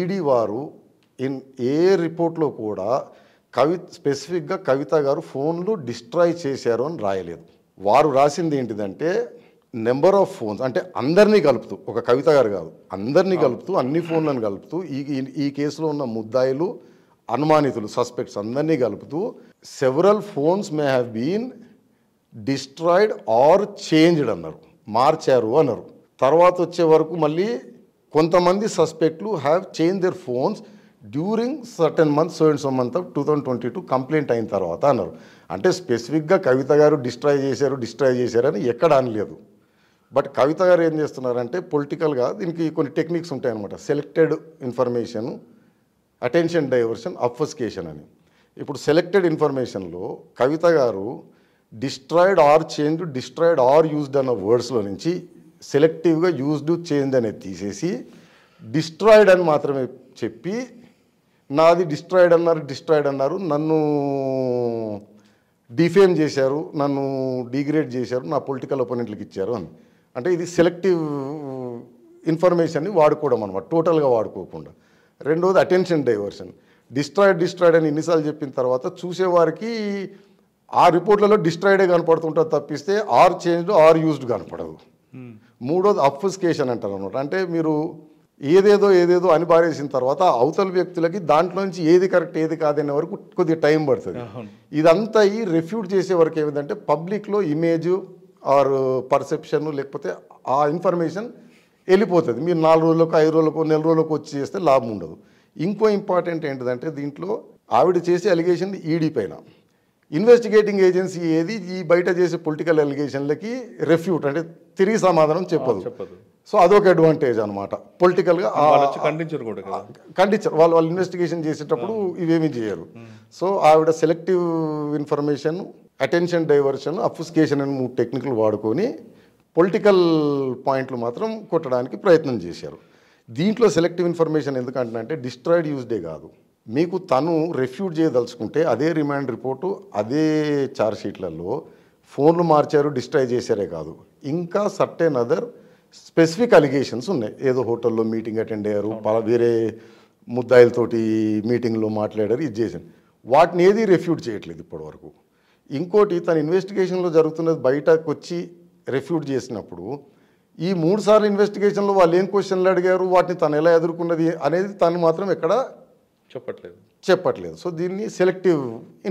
ED వారు in a రిపోర్ట్లో కూడా కవి స్పెసిఫిక్గా కవిత గారు ఫోన్లు డిస్ట్రాయ్ చేశారు అని రాయలేదు వారు రాసింది ఏంటిదంటే నెంబర్ ఆఫ్ ఫోన్స్ అంటే అందరినీ కలుపుతూ ఒక కవిత గారు కాదు అందరినీ కలుపుతూ అన్ని ఫోన్లను కలుపుతూ ఈ ఈ కేసులో ఉన్న ముద్దాయిలు అనుమానితులు సస్పెక్ట్స్ అందరినీ కలుపుతూ several phones may have been destroyed or changed అన్నారు మార్చారు అన్నారు తర్వాత వచ్చే వరకు మళ్ళీ కొంతమంది సస్పెక్ట్లు have change their phones during certain month so and so month two thousand twenty two complaint అయిన తర్వాత అన్నారు అంటే స్పెసిఫిక్గా కవిత గారు డిస్ట్రాయ్ చేశారు డిస్ట్రాయ్ చేశారని ఎక్కడ అనలేదు బట్ కవిత గారు ఏం చేస్తున్నారంటే పొలిటికల్గా దీనికి కొన్ని టెక్నిక్స్ ఉంటాయన్నమాట selected information attention diversion obfuscation అని ఇప్పుడు సెలెక్టెడ్ ఇన్ఫర్మేషన్లో Kavitha garu destroyed or change destroyed or used అన్న వర్డ్స్లో నుంచి సెలెక్టివ్గా యూజ్డ్ చేంజ్ అనేది తీసేసి డిస్ట్రాయిడ్ అని మాత్రమే చెప్పి నాది డిస్ట్రాయిడ్ అన్నారు డిస్ట్రాయిడ్ అన్నారు నన్ను డిఫేమ్ చేశారు నన్ను డిగ్రేడ్ చేశారు నా పొలిటికల్ ఒపోనెంట్లకు ఇచ్చారు అని అంటే ఇది సెలెక్టివ్ ఇన్ఫర్మేషన్ని వాడుకోవడం అనమాట టోటల్గా వాడుకోకుండా రెండోది అటెన్షన్ డైవర్షన్ డిస్ట్రాయిడ్ డిస్ట్రాయిడ్ అని ఎన్నిసార్లు చెప్పిన తర్వాత చూసేవారికి ఆ రిపోర్ట్లలో డిస్ట్రాయిడే కనపడుతుంటారు తప్పిస్తే ఆర్ చేంజ్డ్ ఆర్ యూజ్డ్ కనపడదు మూడోది అప్ఫుస్కేషన్ అంటారు అనమాట అంటే మీరు ఏదేదో ఏదేదో అని పారేసిన తర్వాత అవతల వ్యక్తులకి దాంట్లో నుంచి ఏది కరెక్ట్ ఏది కాదనే వరకు కొద్దిగా టైం పడుతుంది ఇదంతా ఈ రిఫ్యూట్ చేసే వరకు ఏమిటంటే పబ్లిక్లో ఇమేజ్ ఆర్ పర్సెప్షన్ లేకపోతే ఆ ఇన్ఫర్మేషన్ వెళ్ళిపోతుంది మీరు నాలుగు రోజులకు ఐదు రోజులకు నెల రోజులకు వచ్చి చేస్తే లాభం ఉండదు ఇంకో ఇంపార్టెంట్ ఏంటంటే దీంట్లో ఆవిడ చేసే అలిగేషన్ ఈడీ e పైన ఇన్వెస్టిగేటింగ్ ఏజెన్సీ ఏది ఈ బయట చేసే పొలిటికల్ అలిగేషన్లకి రెఫ్యూట్ అంటే తిరిగి సమాధానం చెప్పదు సో అదొక అడ్వాంటేజ్ అనమాట పొలిటికల్గా ఖండించరు కూడా ఖండించరు వాళ్ళు వాళ్ళు ఇన్వెస్టిగేషన్ చేసేటప్పుడు ఇవేమీ చేయరు సో ఆవిడ selective information attention diversion obfuscation అని మూడు టెక్నిక్లు వాడుకొని పొలిటికల్ పాయింట్లు మాత్రం కొట్టడానికి ప్రయత్నం చేశారు దీంట్లో సెలెక్టివ్ ఇన్ఫర్మేషన్ ఎందుకంటే డిస్ట్రాయిడ్ యూస్డే కాదు మీకు తను రెఫ్యూట్ చేయదలుచుకుంటే అదే రిమాండ్ రిపోర్టు అదే ఛార్జ్షీట్లలో ఫోన్లు మార్చారు డిస్ట్రాయ్ చేశారే కాదు ఇంకా సర్టెన్ అదర్ స్పెసిఫిక్ అలిగేషన్స్ ఉన్నాయి ఏదో హోటల్లో మీటింగ్ అటెండ్ అయ్యారు వేరే ముద్దాయిలతోటి మీటింగ్లో మాట్లాడారు ఇది చేశాను వాటిని ఏది రెఫ్యూట్ చేయట్లేదు ఇప్పటివరకు ఇంకోటి తన ఇన్వెస్టిగేషన్లో జరుగుతున్నది బయటకు వచ్చి రెఫ్యూట్ చేసినప్పుడు ఈ మూడు సార్లు ఇన్వెస్టిగేషన్లో వాళ్ళు ఏం క్వశ్చన్లు అడిగారు వాటిని తను ఎలా ఎదుర్కొన్నది అనేది తను మాత్రం ఎక్కడ చెప్పట్లేదు చెప్పట్లేదు సో దీన్ని సెలెక్టివ్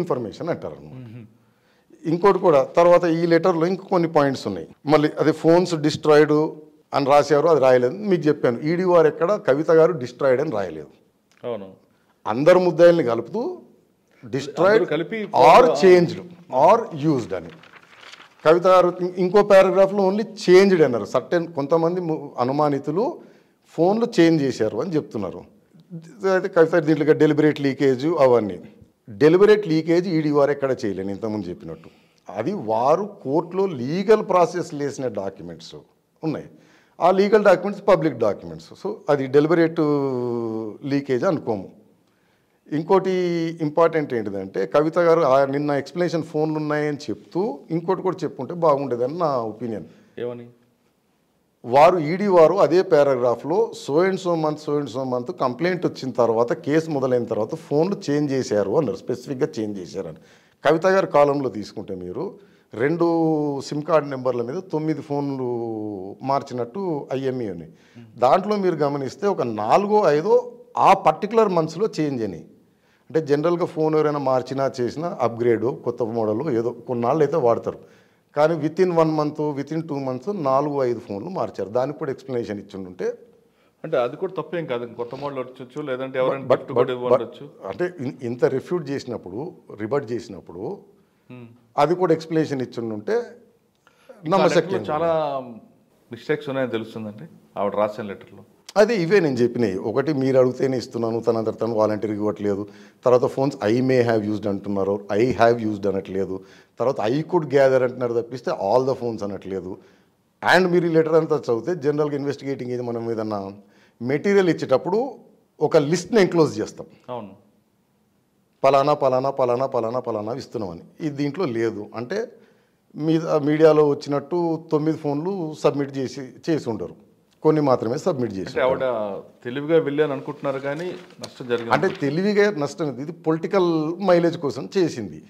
ఇన్ఫర్మేషన్ అంటారు అనమాట ఇంకోటి కూడా తర్వాత ఈ లెటర్లో కొన్ని పాయింట్స్ ఉన్నాయి మళ్ళీ అది ఫోన్స్ డిస్ట్రాయిడ్ అని రాశారు అది రాయలేదు మీకు చెప్పాను ఈడీ వారు ఎక్కడ కవిత గారు డిస్ట్రాయిడ్ అని రాయలేదు అవును అందరు ముద్దాయిల్ని కలుపుతూ డిస్ట్రాయిడ్ కలిపి ఆర్ చేంజ్డ్ ఆర్ యూజ్డ్ అని కవిత గారు ఇంకో పారాగ్రాఫ్లో ఓన్లీ చేంజ్డ్ అన్నారు సర్టెన్ కొంతమంది అనుమానితులు ఫోన్లు చేంజ్ చేశారు అని చెప్తున్నారు అయితే కవిత దీంట్లో డెలిబరేట్ లీకేజ్ అవన్నీ డెలివరేట్ లీకేజ్ ఈడీ వారు ఎక్కడ చేయలేను ఇంతకుముందు చెప్పినట్టు అది వారు కోర్టులో లీగల్ ప్రాసెస్ లేసిన డాక్యుమెంట్స్ ఉన్నాయి ఆ legal documents public documents so అది డెలివరేట్ లీకేజ్ uh, అనుకోము ఇంకోటి ఇంపార్టెంట్ ఏంటిదంటే కవిత గారు నిన్న ఎక్స్ప్లెనేషన్ ఫోన్లు ఉన్నాయని చెప్తూ ఇంకోటి కూడా చెప్పుకుంటే బాగుండేదని నా ఒపీనియన్ ఏమని వారు ఈడీ వారు అదే పారాగ్రాఫ్లో so and so month so and so month complaint వచ్చిన తర్వాత కేసు మొదలైన తర్వాత ఫోన్లు చేంజ్ చేశారు అన్నారు స్పెసిఫిక్గా చేంజ్ చేశారని కవిత గారి కాలంలో తీసుకుంటే మీరు రెండు సిమ్ కార్డ్ నెంబర్ల మీద తొమ్మిది ఫోన్లు మార్చినట్టు ఐఎంఈ అని దాంట్లో మీరు గమనిస్తే ఒక నాలుగో ఐదో ఆ పర్టికులర్ మంత్స్లో చేంజ్ అని అంటే జనరల్గా ఫోన్ ఎవరైనా మార్చినా చేసినా అప్గ్రేడు కొత్త మోడలు ఏదో కొన్నాళ్ళు అయితే వాడతారు కానీ within one month within two months నాలుగు ఐదు ఫోన్లు మార్చారు దానికి కూడా ఎక్స్ప్లెనేషన్ ఇచ్చిండుంటే అంటే అది కూడా తప్పేం కాదు కొత్త మోడల్ వచ్చు లేదంటే ఎవరైనా అంటే ఇంత రిఫ్యూట్ చేసినప్పుడు రిబర్ట్ చేసినప్పుడు అది కూడా ఎక్స్ప్లెనేషన్ ఇచ్చిండుంటే నమ్మశక్యం చాలా మిస్టేక్స్ ఉన్నాయని తెలుస్తుందండి ఆవిడ రాసిన లెటర్లో అదే ఇవే నేను చెప్పినాయి ఒకటి మీరు అడిగితేనే ఇస్తున్నాను తన తను వాలంటీర్కి ఇవ్వట్లేదు తర్వాత phones I may have used అంటున్నారు ఐ హ్యావ్ యూజ్డ్ అనట్లేదు తర్వాత ఐ కుడ్ గ్యాదర్ అంటున్నారు తప్పిస్తే ఆల్ ద ఫోన్స్ అనట్లేదు అండ్ మీరు లెటర్ అంతా చదివితే జనరల్గా ఇన్వెస్టిగేటింగ్ ఇది మనం ఏదన్నా మెటీరియల్ ఇచ్చేటప్పుడు ఒక లిస్ట్ని ఎంక్లోజ్ చేస్తాం అవును పలానా పలానా పలానా పలానా పలానా ఇస్తున్నామని ఇది దీంట్లో లేదు అంటే మీ మీడియాలో వచ్చినట్టు తొమ్మిది ఫోన్లు సబ్మిట్ చేసి చేసి ఉండరు కొన్ని మాత్రమే సబ్మిట్ చేసి ఆవిడ తెలివిగా వెళ్ళాను అనుకుంటున్నారు కానీ నష్టం జరిగింది అంటే తెలివిగా నష్టం ఇది పొలిటికల్ మైలేజ్ కోసం చేసింది